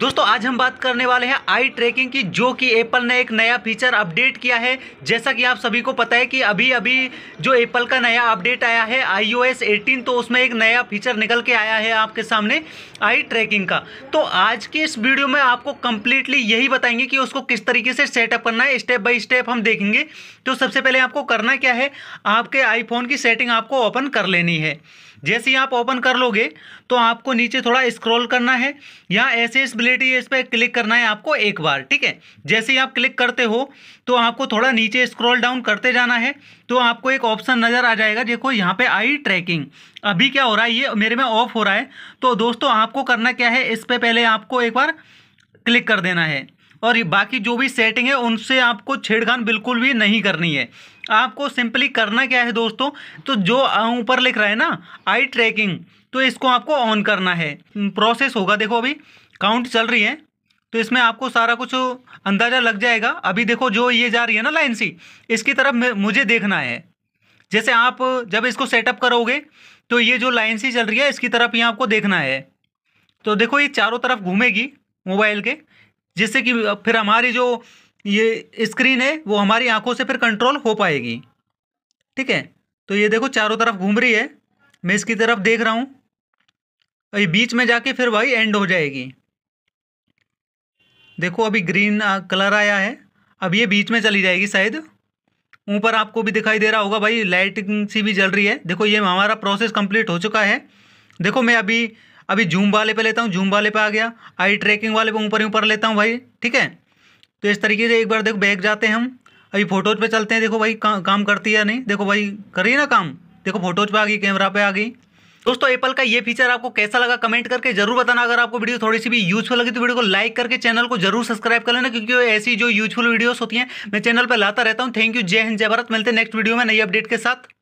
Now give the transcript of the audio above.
दोस्तों आज हम बात करने वाले हैं आई ट्रैकिंग की जो कि एप्पल ने एक नया फीचर अपडेट किया है जैसा कि आप सभी को पता है कि अभी अभी जो एप्पल का नया अपडेट आया है आईओएस 18 तो उसमें एक नया फीचर निकल के आया है आपके सामने आई ट्रैकिंग का तो आज के इस वीडियो में आपको कंप्लीटली यही बताएंगे कि उसको किस तरीके से सेटअप करना है स्टेप बाई स्टेप हम देखेंगे तो सबसे पहले आपको करना क्या है आपके आईफोन की सेटिंग आपको ओपन कर लेनी है जैसे ही आप ओपन कर लोगे तो आपको नीचे थोड़ा स्क्रॉल करना है या एसेसबिलिटी इस पर क्लिक करना है आपको एक बार ठीक है जैसे ही आप क्लिक करते हो तो आपको थोड़ा नीचे स्क्रॉल डाउन करते जाना है तो आपको एक ऑप्शन नज़र आ जाएगा देखो यहाँ पे आई ट्रैकिंग अभी क्या हो रहा है ये मेरे में ऑफ हो रहा है तो दोस्तों आपको करना क्या है इस पर पहले आपको एक बार क्लिक कर देना है और बाकी जो भी सेटिंग है उनसे आपको छेड़खानी बिल्कुल भी नहीं करनी है आपको सिंपली करना क्या है दोस्तों तो जो ऊपर लिख रहा है ना आई ट्रैकिंग तो इसको आपको ऑन करना है प्रोसेस होगा देखो अभी काउंट चल रही है तो इसमें आपको सारा कुछ अंदाज़ा लग जाएगा अभी देखो जो ये जा रही है ना लाइन सी इसकी तरफ मुझे देखना है जैसे आप जब इसको सेटअप करोगे तो ये जो लाइन सी चल रही है इसकी तरफ ही आपको देखना है तो देखो ये चारों तरफ घूमेगी मोबाइल के जिससे कि फिर हमारी जो ये स्क्रीन है वो हमारी आंखों से फिर कंट्रोल हो पाएगी ठीक है तो ये देखो चारों तरफ घूम रही है मैं इसकी तरफ देख रहा हूँ अभी बीच में जाके फिर भाई एंड हो जाएगी देखो अभी ग्रीन कलर आया है अब ये बीच में चली जाएगी शायद ऊपर आपको भी दिखाई दे रहा होगा भाई लाइटिंग सी भी जल रही है देखो ये हमारा प्रोसेस कंप्लीट हो चुका है देखो मैं अभी अभी जूम वाले पे लेता हूँ जूम वाले पे आ गया आई ट्रैकिंग वाले पे ऊपर ही ऊपर लेता हूँ भाई ठीक है तो इस तरीके से एक बार देखो बैग जाते हैं हम अभी फ़ोटोज़ पे चलते हैं देखो भाई का, काम करती है या नहीं देखो भाई करिए ना काम देखो फोटोज पे आ गई कैमरा पे आ गई दोस्तों एप्पल का ये फीचर आपको कैसा लगा कमेंट करके जरूर बताना अगर आपको वीडियो थोड़ी सी भी यूजफुल लगी तो वीडियो को लाइक करके चैनल को जरूर सब्सक्राइब कर लेना क्योंकि ऐसी जो यूजफुल वीडियोस होती हैं मैं चैनल पर लाता रहता हूँ थैंक यू जय हिंद जय भारत मिलते हैं नेक्स्ट वीडियो में नई अपडेट के साथ